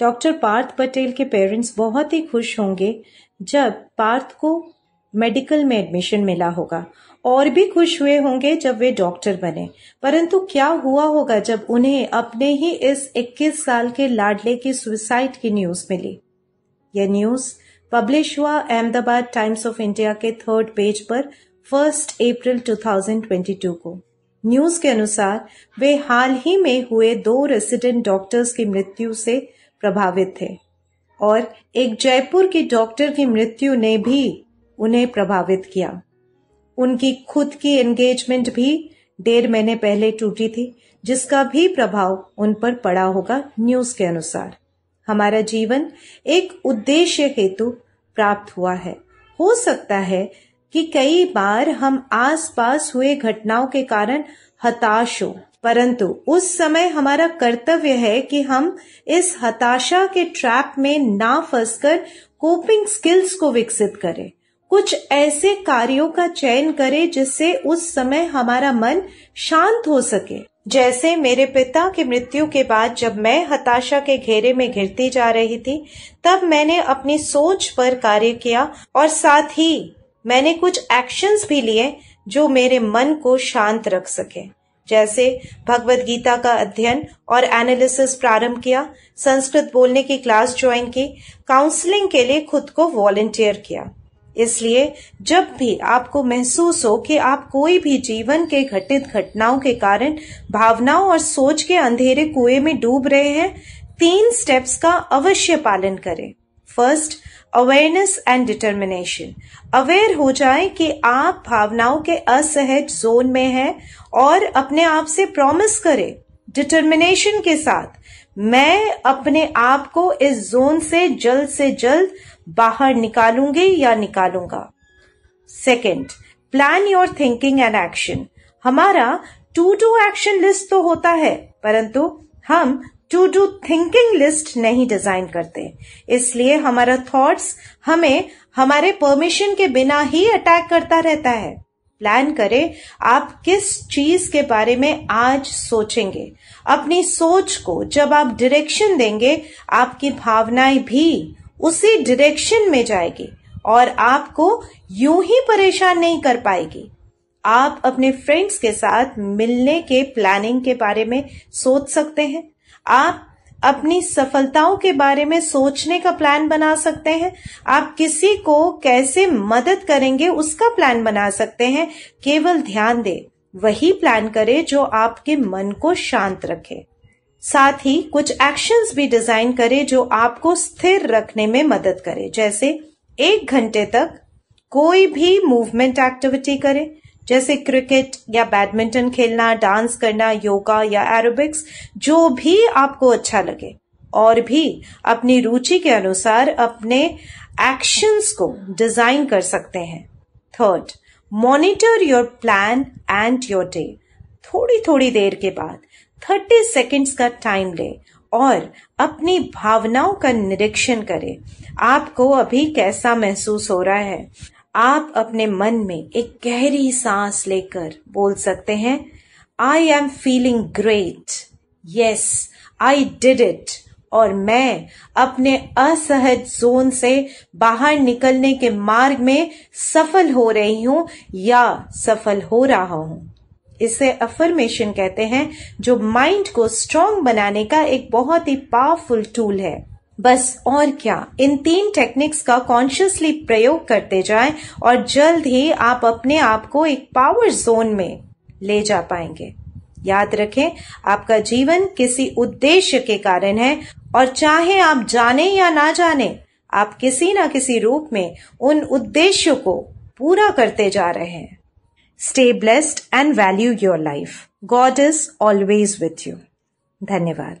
doctor Partha Patel के parents बहुत ही खुश होंगे जब पार्थ को मेडिकल में एडमिशन मिला होगा और भी खुश हुए होंगे जब वे डॉक्टर बने परंतु क्या हुआ होगा जब उन्हें अपने ही इस 21 साल के लाडले की सुसाइड की न्यूज मिली यह न्यूज पब्लिश हुआ अहमदाबाद टाइम्स ऑफ इंडिया के थर्ड पेज पर फर्स्ट अप्रैल 2022 को न्यूज के अनुसार वे हाल ही में हुए दो रेसिडेंट डॉक्टर्स की मृत्यु से प्रभावित थे और एक जयपुर के डॉक्टर की मृत्यु ने भी उन्हें प्रभावित किया उनकी खुद की एंगेजमेंट भी डेढ़ महीने पहले टूटी थी जिसका भी प्रभाव उन पर पड़ा होगा न्यूज के अनुसार हमारा जीवन एक उद्देश्य हेतु प्राप्त हुआ है हो सकता है कि कई बार हम आसपास हुए घटनाओं के कारण हताश हो परंतु उस समय हमारा कर्तव्य है कि हम इस हताशा के ट्रैप में ना फंसकर कोपिंग स्किल्स को विकसित करें कुछ ऐसे कार्यों का चयन करें जिससे उस समय हमारा मन शांत हो सके जैसे मेरे पिता की मृत्यु के बाद जब मैं हताशा के घेरे में घिरती जा रही थी तब मैंने अपनी सोच पर कार्य किया और साथ ही मैंने कुछ एक्शंस भी लिए जो मेरे मन को शांत रख सके जैसे भगवत गीता का अध्ययन और एनालिसिस प्रारंभ किया संस्कृत बोलने की क्लास ज्वाइन की काउंसलिंग के लिए खुद को वॉलेंटियर किया इसलिए जब भी आपको महसूस हो कि आप कोई भी जीवन के घटित घटनाओं के कारण भावनाओं और सोच के अंधेरे कुएं में डूब रहे हैं तीन स्टेप्स का अवश्य पालन करें first awareness and determination aware हो जाए कि आप भावनाओं के असहज जोन में हैं और अपने आप से प्रॉमिस करें डिटर्मिनेशन के साथ मैं अपने आप को इस जोन से जल्द से जल्द बाहर निकालूंगी या निकालूंगा second plan your thinking and action हमारा टू टू एक्शन लिस्ट तो होता है परंतु हम टू डू थिंकिंग लिस्ट नहीं डिजाइन करते इसलिए हमारा थॉट्स हमें हमारे परमिशन के बिना ही अटैक करता रहता है प्लान करें आप किस चीज के बारे में आज सोचेंगे अपनी सोच को जब आप डायरेक्शन देंगे आपकी भावनाएं भी उसी डायरेक्शन में जाएगी और आपको यूं ही परेशान नहीं कर पाएगी आप अपने फ्रेंड्स के साथ मिलने के प्लानिंग के बारे में सोच सकते हैं आप अपनी सफलताओं के बारे में सोचने का प्लान बना सकते हैं आप किसी को कैसे मदद करेंगे उसका प्लान बना सकते हैं केवल ध्यान दें वही प्लान करें जो आपके मन को शांत रखे साथ ही कुछ एक्शंस भी डिजाइन करें जो आपको स्थिर रखने में मदद करे जैसे एक घंटे तक कोई भी मूवमेंट एक्टिविटी करें जैसे क्रिकेट या बैडमिंटन खेलना डांस करना योगा या एरोबिक्स जो भी आपको अच्छा लगे और भी अपनी रुचि के अनुसार अपने एक्शंस को डिजाइन कर सकते हैं third monitor your plan and your day थोड़ी थोड़ी देर के बाद थर्टी सेकेंड्स का टाइम ले और अपनी भावनाओं का निरीक्षण करें आपको अभी कैसा महसूस हो रहा है आप अपने मन में एक गहरी सांस लेकर बोल सकते हैं I am feeling great yes I did it और मैं अपने असहज जोन से बाहर निकलने के मार्ग में सफल हो रही हूं या सफल हो रहा हूं इसे अफर्मेशन कहते हैं जो माइंड को स्ट्रांग बनाने का एक बहुत ही पावरफुल टूल है बस और क्या इन तीन टेक्निक्स का कॉन्शियसली प्रयोग करते जाएं और जल्द ही आप अपने आप को एक पावर जोन में ले जा पाएंगे याद रखें आपका जीवन किसी उद्देश्य के कारण है और चाहे आप जाने या ना जाने आप किसी ना किसी रूप में उन उद्देश्यों को पूरा करते जा रहे हैं stay blessed and value your life God is always with you धन्यवाद